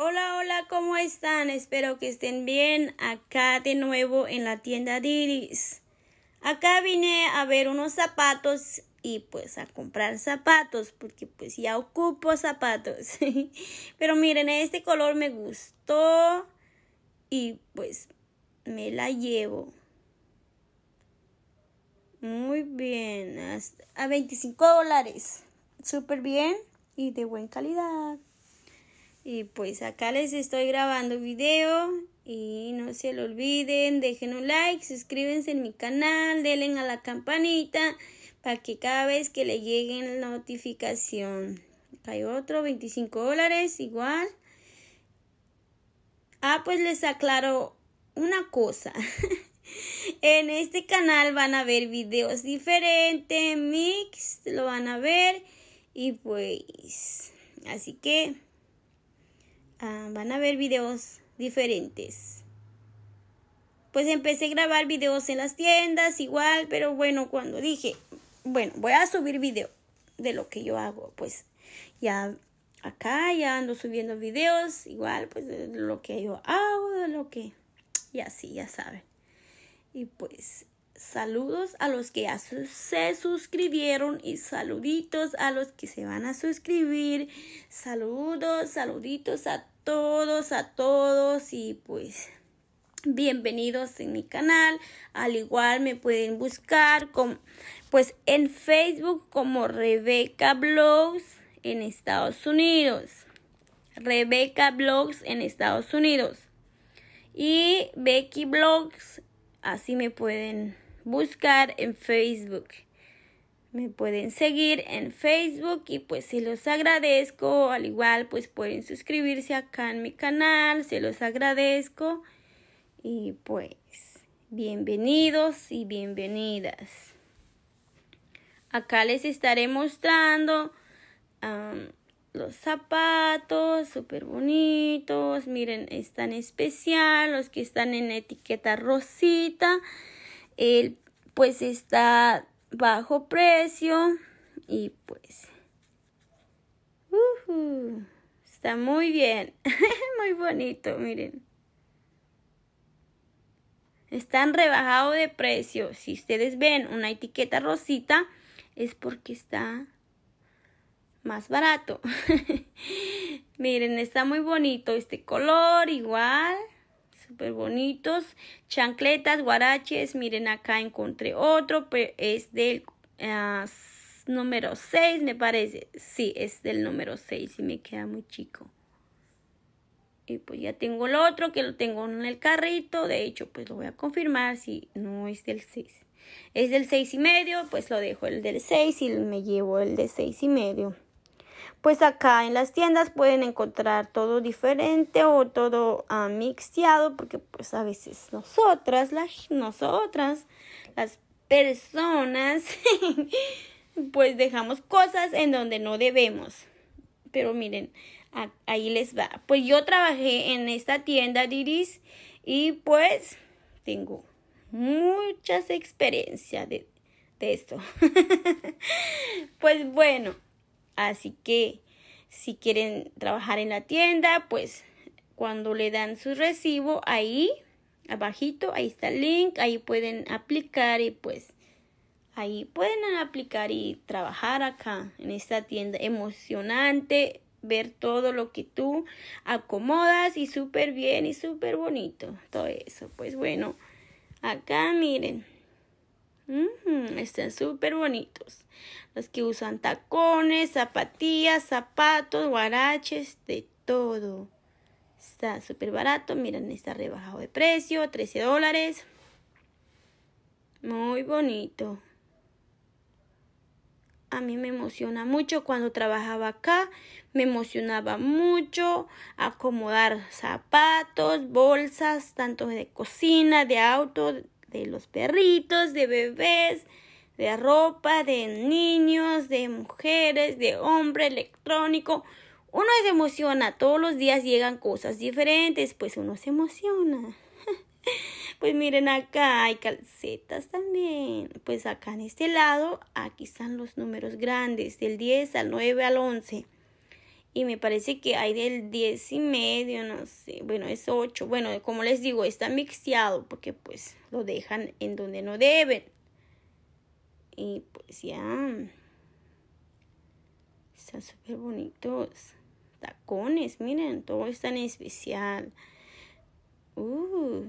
Hola, hola, ¿cómo están? Espero que estén bien. Acá de nuevo en la tienda Diris. Acá vine a ver unos zapatos y pues a comprar zapatos porque pues ya ocupo zapatos. Pero miren, este color me gustó y pues me la llevo. Muy bien, a 25 dólares. Súper bien y de buena calidad. Y pues acá les estoy grabando video y no se lo olviden, dejen un like, suscríbanse en mi canal, denle a la campanita para que cada vez que le lleguen notificación. Acá hay otro, 25 dólares, igual. Ah, pues les aclaro una cosa. en este canal van a ver videos diferentes, mix, lo van a ver y pues así que van a ver videos diferentes. Pues empecé a grabar videos en las tiendas igual, pero bueno, cuando dije, bueno, voy a subir video de lo que yo hago, pues ya acá ya ando subiendo videos igual, pues de lo que yo hago, de lo que, ya sí, ya saben. Y pues saludos a los que ya se suscribieron y saluditos a los que se van a suscribir. Saludos, saluditos a todos, a todos y pues bienvenidos en mi canal. Al igual me pueden buscar con, pues en Facebook como Rebeca Blogs en Estados Unidos. Rebeca Blogs en Estados Unidos. Y Becky Blogs, así me pueden buscar en Facebook. Me pueden seguir en Facebook y pues se los agradezco. Al igual pues pueden suscribirse acá en mi canal, se los agradezco. Y pues bienvenidos y bienvenidas. Acá les estaré mostrando los zapatos súper bonitos. Miren, están especial los que están en etiqueta rosita. El pues está bajo precio y pues está muy bien, muy bonito, miren. Están rebajado de precio. Si ustedes ven una etiqueta rosita, es porque está más barato. Miren, está muy bonito este color, igual súper bonitos. Chancletas, guaraches, miren acá encontré otro, pero es del ah, número 6 me parece. Sí, es del número 6 y me queda muy chico. Y pues ya tengo el otro que lo tengo en el carrito. De hecho, pues lo voy a confirmar si no es del 6. Es del 6 y medio, pues lo dejo el del 6 y me llevo el de 6 y medio. Pues acá en las tiendas pueden encontrar todo diferente o todo amixeado, ah, porque pues a veces nosotras, las, nosotras, las personas, pues dejamos cosas en donde no debemos. Pero miren, ahí les va. Pues yo trabajé en esta tienda, Diris, y pues tengo muchas experiencias de, de esto. pues bueno. Así que si quieren trabajar en la tienda, pues cuando le dan su recibo, ahí abajito, ahí está el link, ahí pueden aplicar y pues ahí pueden aplicar y trabajar acá en esta tienda emocionante, ver todo lo que tú acomodas y súper bien y súper bonito, todo eso. Pues bueno, acá miren están súper bonitos. Los que usan tacones, zapatillas, zapatos, guaraches, de todo. Está súper barato. Miren, está rebajado de precio, 13 dólares. Muy bonito. A mí me emociona mucho cuando trabajaba acá. Me emocionaba mucho acomodar zapatos, bolsas, tanto de cocina, de auto, de los perritos, de bebés, de ropa, de niños, de mujeres, de hombre electrónico. Uno se emociona, todos los días llegan cosas diferentes, pues uno se emociona. Pues miren acá hay calcetas también. Pues acá en este lado, aquí están los números grandes, del 10 al 9 al 11 y me parece que hay del 10 y medio, no sé, bueno, es 8. Bueno, como les digo, está mixeado porque pues lo dejan en donde no deben. Y pues ya. Están súper bonitos. Tacones, miren, todo es tan especial. Uh.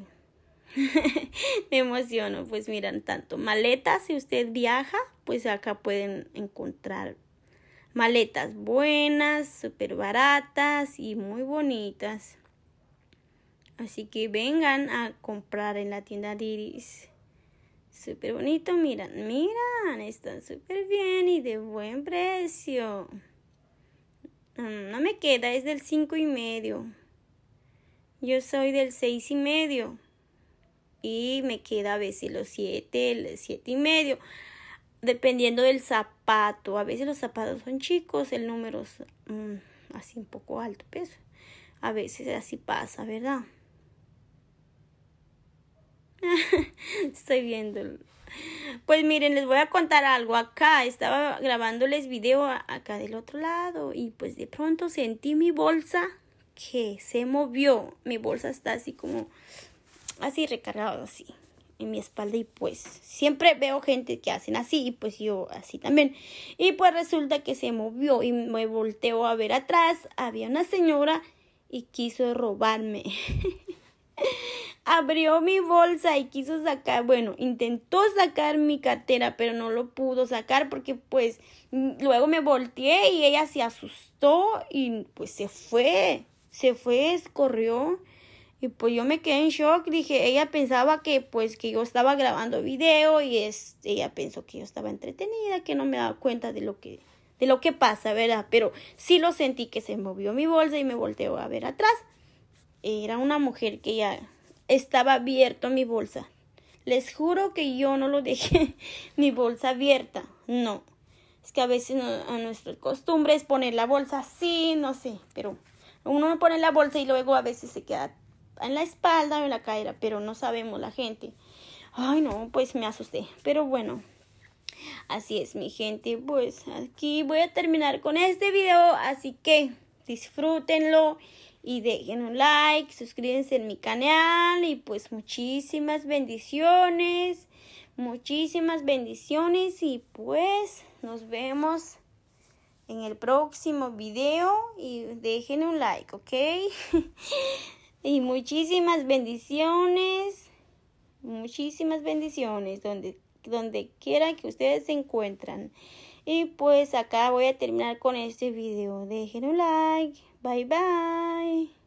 me emociono, pues miran tanto. Maletas, si usted viaja, pues acá pueden encontrar Maletas buenas, súper baratas y muy bonitas. Así que vengan a comprar en la tienda de Iris. Súper bonito, miran, miran, están súper bien y de buen precio. Mm, no me queda, es del cinco y medio. Yo soy del seis y medio. Y me queda a veces los siete, el siete y medio dependiendo del zapato. A veces los zapatos son chicos, el número es mm, así un poco alto peso. A veces así pasa, ¿verdad? Estoy viendo, Pues miren, les voy a contar algo. Acá estaba grabándoles video acá del otro lado y pues de pronto sentí mi bolsa que se movió. Mi bolsa está así como así recargada así en mi espalda y pues siempre veo gente que hacen así y pues yo así también. Y pues resulta que se movió y me volteó a ver atrás, había una señora y quiso robarme. Abrió mi bolsa y quiso sacar, bueno, intentó sacar mi cartera, pero no lo pudo sacar porque pues luego me volteé y ella se asustó y pues se fue, se fue, escorrió. Y pues yo me quedé en shock, dije, ella pensaba que pues que yo estaba grabando video y este, ella pensó que yo estaba entretenida, que no me daba cuenta de lo que de lo que pasa, ¿verdad? Pero sí lo sentí que se movió mi bolsa y me volteó a ver atrás. Era una mujer que ya estaba abierto mi bolsa. Les juro que yo no lo dejé mi bolsa abierta. No. Es que a veces a nuestra costumbre es poner la bolsa así, no sé, pero uno pone la bolsa y luego a veces se queda en la espalda o en la cadera, pero no sabemos la gente. Ay, no, pues me asusté. Pero bueno, así es mi gente. Pues aquí voy a terminar con este video, así que disfrútenlo y dejen un like, suscríbanse en mi canal y pues muchísimas bendiciones, muchísimas bendiciones y pues nos vemos en el próximo video y dejen un like, ¿ok? Y muchísimas bendiciones, muchísimas bendiciones donde, donde quiera que ustedes se encuentran. Y pues acá voy a terminar con este video. Dejen un like. Bye bye.